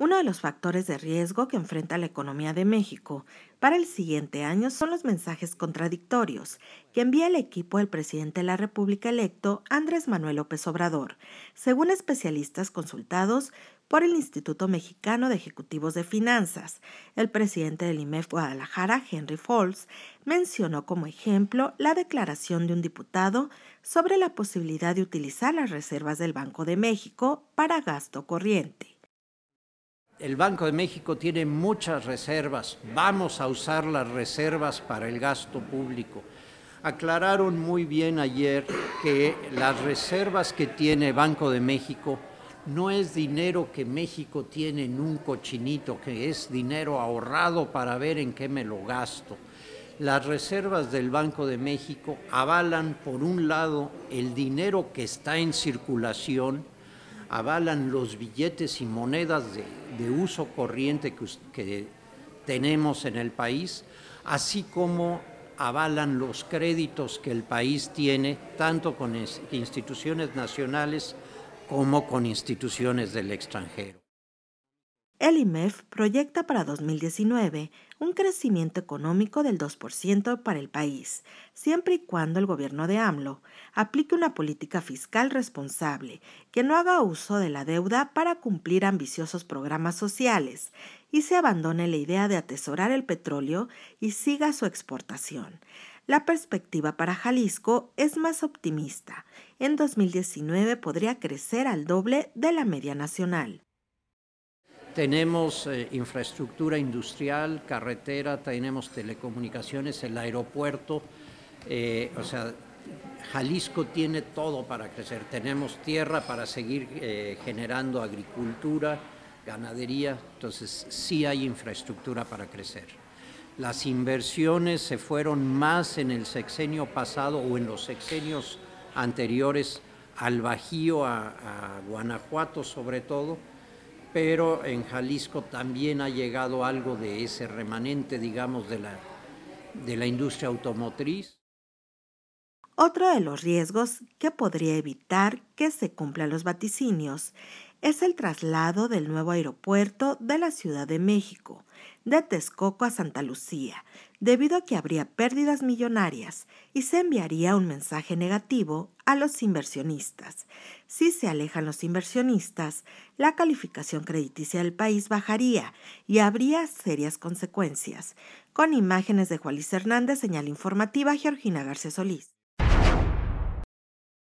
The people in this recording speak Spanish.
Uno de los factores de riesgo que enfrenta la economía de México para el siguiente año son los mensajes contradictorios que envía el equipo del presidente de la República electo Andrés Manuel López Obrador, según especialistas consultados por el Instituto Mexicano de Ejecutivos de Finanzas. El presidente del IMEF Guadalajara, Henry Falls, mencionó como ejemplo la declaración de un diputado sobre la posibilidad de utilizar las reservas del Banco de México para gasto corriente el Banco de México tiene muchas reservas, vamos a usar las reservas para el gasto público. Aclararon muy bien ayer que las reservas que tiene Banco de México no es dinero que México tiene en un cochinito, que es dinero ahorrado para ver en qué me lo gasto. Las reservas del Banco de México avalan, por un lado, el dinero que está en circulación, avalan los billetes y monedas de, uso corriente que tenemos en el país, así como avalan los créditos que el país tiene, tanto con instituciones nacionales como con instituciones del extranjero. El IMEF proyecta para 2019 un crecimiento económico del 2% para el país, siempre y cuando el gobierno de AMLO aplique una política fiscal responsable, que no haga uso de la deuda para cumplir ambiciosos programas sociales y se abandone la idea de atesorar el petróleo y siga su exportación. La perspectiva para Jalisco es más optimista. En 2019 podría crecer al doble de la media nacional. Tenemos eh, infraestructura industrial, carretera, tenemos telecomunicaciones, el aeropuerto, eh, o sea, Jalisco tiene todo para crecer. Tenemos tierra para seguir eh, generando agricultura, ganadería, entonces sí hay infraestructura para crecer. Las inversiones se fueron más en el sexenio pasado o en los sexenios anteriores al Bajío, a Guanajuato sobre todo, pero en Jalisco también ha llegado algo de ese remanente, digamos, de la, de la industria automotriz. Otro de los riesgos que podría evitar que se cumplan los vaticinios es el traslado del nuevo aeropuerto de la Ciudad de México, de Texcoco a Santa Lucía, debido a que habría pérdidas millonarias y se enviaría un mensaje negativo a los inversionistas. Si se alejan los inversionistas, la calificación crediticia del país bajaría y habría serias consecuencias. Con imágenes de Juárez Hernández, señal informativa Georgina García Solís.